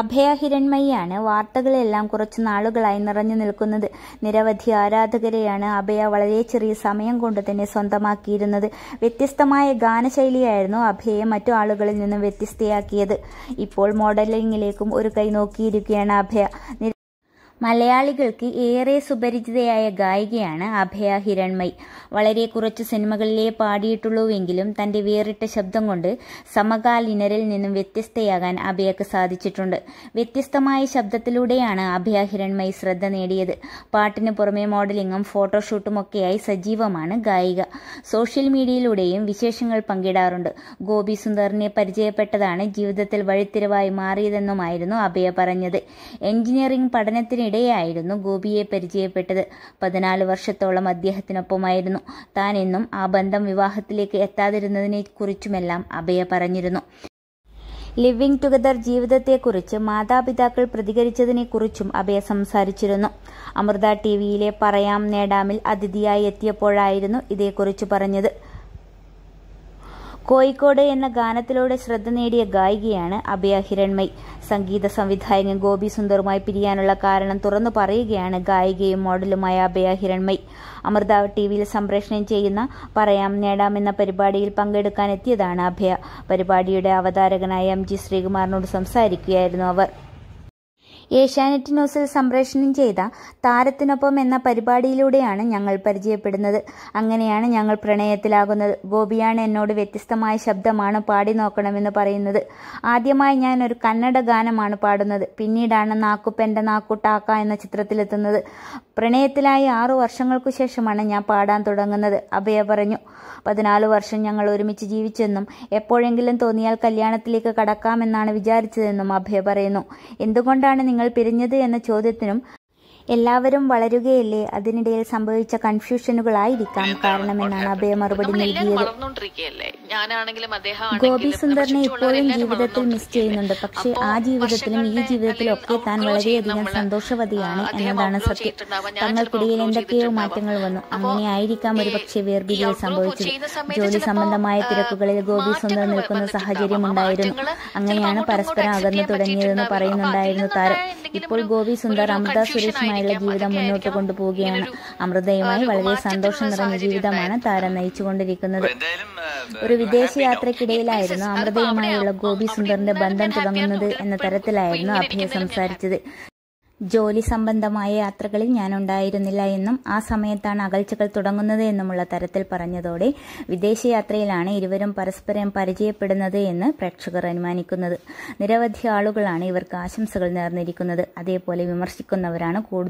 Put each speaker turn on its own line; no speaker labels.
അഭയഹിരൺമയിയാണ് വാർത്തകളെല്ലാം കുറച്ചു നാളുകളായി നിറഞ്ഞു നിൽക്കുന്നത് നിരവധി ആരാധകരെയാണ് അഭയ വളരെ ചെറിയ സമയം കൊണ്ട് തന്നെ സ്വന്തമാക്കിയിരുന്നത് വ്യത്യസ്തമായ ഗാനശൈലിയായിരുന്നു അഭയെ മറ്റു ആളുകളിൽ നിന്നും വ്യത്യസ്തയാക്കിയത് ഇപ്പോൾ മോഡലിംഗിലേക്കും ഒരു കൈ നോക്കിയിരിക്കുകയാണ് അഭയ മലയാളികൾക്ക് ഏറെ സുപരിചിതയായ ഗായികയാണ് അഭയ ഹിരൺമയ് വളരെ കുറച്ച് സിനിമകളിലേ പാടിയിട്ടുള്ളൂവെങ്കിലും തന്റെ വേറിട്ട ശബ്ദം കൊണ്ട് സമകാലീനരിൽ നിന്നും വ്യത്യസ്തയാകാൻ അഭയക്ക് സാധിച്ചിട്ടുണ്ട് വ്യത്യസ്തമായ ശബ്ദത്തിലൂടെയാണ് അഭയ ഹിരൺമയ് ശ്രദ്ധ നേടിയത് പാട്ടിന് പുറമെ മോഡലിങ്ങും ഫോട്ടോഷൂട്ടുമൊക്കെയായി സജീവമാണ് ഗായിക സോഷ്യൽ മീഡിയയിലൂടെയും വിശേഷങ്ങൾ പങ്കിടാറുണ്ട് ഗോപി സുന്ദറിനെ പരിചയപ്പെട്ടതാണ് ജീവിതത്തിൽ വഴിത്തിരിവായി മാറിയതെന്നുമായിരുന്നു അഭയ പറഞ്ഞത് എഞ്ചിനീയറിംഗ് പഠനത്തിന് അതിനിടെയായിരുന്നു ഗോപിയെ പരിചയപ്പെട്ടത് പതിനാല് വർഷത്തോളം അദ്ദേഹത്തിനൊപ്പമായിരുന്നു താൻ എന്നും ആ ബന്ധം വിവാഹത്തിലേക്ക് എത്താതിരുന്നതിനെക്കുറിച്ചുമെല്ലാം അഭയ പറഞ്ഞിരുന്നു ലിവിംഗ് ടുഗദർ ജീവിതത്തെക്കുറിച്ച് മാതാപിതാക്കൾ പ്രതികരിച്ചതിനെക്കുറിച്ചും അഭയ സംസാരിച്ചിരുന്നു അമൃത ടി വിയിലെ പറയാം നേടാമിൽ അതിഥിയായി എത്തിയപ്പോഴായിരുന്നു ഇതേക്കുറിച്ച് പറഞ്ഞത് കോഴിക്കോട് എന്ന ഗാനത്തിലൂടെ ശ്രദ്ധ നേടിയ ഗായികയാണ് അഭയ ഹിരൺമയ് സംഗീത സംവിധായകൻ ഗോപി സുന്ദറുമായി പിരിയാനുള്ള കാരണം തുറന്നു പറയുകയാണ് ഗായികയും മോഡലുമായ അഭയ ഹിരൺമയ് അമൃത ടി വിയിൽ സംപ്രേഷണം ചെയ്യുന്ന പറയാം നേടാം എന്ന പരിപാടിയിൽ പങ്കെടുക്കാൻ എത്തിയതാണ് അഭയ പരിപാടിയുടെ അവതാരകനായ എം ജി ശ്രീകുമാറിനോട് സംസാരിക്കുകയായിരുന്നു അവർ ഏഷ്യാനെറ്റ് ന്യൂസിൽ സംപ്രേഷണം ചെയ്ത താരത്തിനൊപ്പം എന്ന പരിപാടിയിലൂടെയാണ് ഞങ്ങൾ പരിചയപ്പെടുന്നത് അങ്ങനെയാണ് ഞങ്ങൾ പ്രണയത്തിലാകുന്നത് ഗോപിയാണ് എന്നോട് വ്യത്യസ്തമായ ശബ്ദമാണ് പാടി നോക്കണമെന്ന് പറയുന്നത് ആദ്യമായി ഞാൻ ഒരു കന്നഡ ഗാനമാണ് പാടുന്നത് പിന്നീടാണ് നാക്കുപ്പെൻ്റെ നാക്കുട്ടാക്ക എന്ന ചിത്രത്തിലെത്തുന്നത് പ്രണയത്തിലായി ആറു വർഷങ്ങൾക്കു ശേഷമാണ് ഞാൻ പാടാൻ തുടങ്ങുന്നത് അഭയ പറഞ്ഞു പതിനാല് വർഷം ഞങ്ങൾ ഒരുമിച്ച് ജീവിച്ചെന്നും എപ്പോഴെങ്കിലും തോന്നിയാൽ കല്യാണത്തിലേക്ക് കടക്കാമെന്നാണ് വിചാരിച്ചതെന്നും അഭയ പറയുന്നു എന്തുകൊണ്ടാണ് നിങ്ങൾ നിങ്ങൾ പിരിഞ്ഞത് എന്ന ചോദ്യത്തിനും എല്ലാവരും വളരുകയല്ലേ അതിനിടയിൽ സംഭവിച്ച കൺഫ്യൂഷനുകളായിരിക്കാം കാരണമെന്നാണ് അഭയ മറുപടി നൽകിയത് ഗോപി സുന്ദറിനെ ഇപ്പോഴും ജീവിതത്തിൽ മിസ് ചെയ്യുന്നുണ്ട് പക്ഷേ ആ ജീവിതത്തിലും ഈ ജീവിതത്തിലും ഒക്കെ താൻ വളരെയധികം സന്തോഷവതിയാണ് എന്നതാണ് സത്യം തങ്ങൾക്കിടയിൽ എന്തൊക്കെയോ മാറ്റങ്ങൾ വന്നു അങ്ങനെ ആയിരിക്കാം പക്ഷേ വേർപിരിയൽ സംഭവിച്ചത് ജോലി സംബന്ധമായ തിരക്കുകളിൽ ഗോപി സുന്ദർ നിൽക്കുന്ന സാഹചര്യം ഉണ്ടായിരുന്നു അങ്ങനെയാണ് പരസ്പരം അകന്നു തുടങ്ങിയതെന്ന് പറയുന്നുണ്ടായിരുന്നു താരം ഇപ്പോൾ ഗോപി സുന്ദർ അമൃത സുരേഷുമായുള്ള ജീവിതം മുന്നോട്ട് കൊണ്ടുപോവുകയാണ് അമൃതയുമായി വളരെ സന്തോഷം നിറഞ്ഞ ജീവിതമാണ് താരം നയിച്ചുകൊണ്ടിരിക്കുന്നത് ഒരു വിദേശയാത്രക്കിടയിലായിരുന്നു അമൃതയുമായുള്ള ഗോപി സുന്ദറിന്റെ ബന്ധം തുടങ്ങുന്നത് എന്ന തരത്തിലായിരുന്നു അഭയ സംസാരിച്ചത് ജോലി സംബന്ധമായ യാത്രകളിൽ ഞാൻ ഉണ്ടായിരുന്നില്ല എന്നും ആ സമയത്താണ് അകൽച്ചകൾ തുടങ്ങുന്നത് എന്നുമുള്ള തരത്തിൽ പറഞ്ഞതോടെ വിദേശയാത്രയിലാണ് ഇരുവരും പരസ്പരം പരിചയപ്പെടുന്നത് എന്ന് പ്രേക്ഷകർ അനുമാനിക്കുന്നത് നിരവധി ആളുകളാണ് ഇവർക്ക് ആശംസകൾ നേർന്നിരിക്കുന്നത് അതേപോലെ വിമർശിക്കുന്നവരാണ് കൂടുതൽ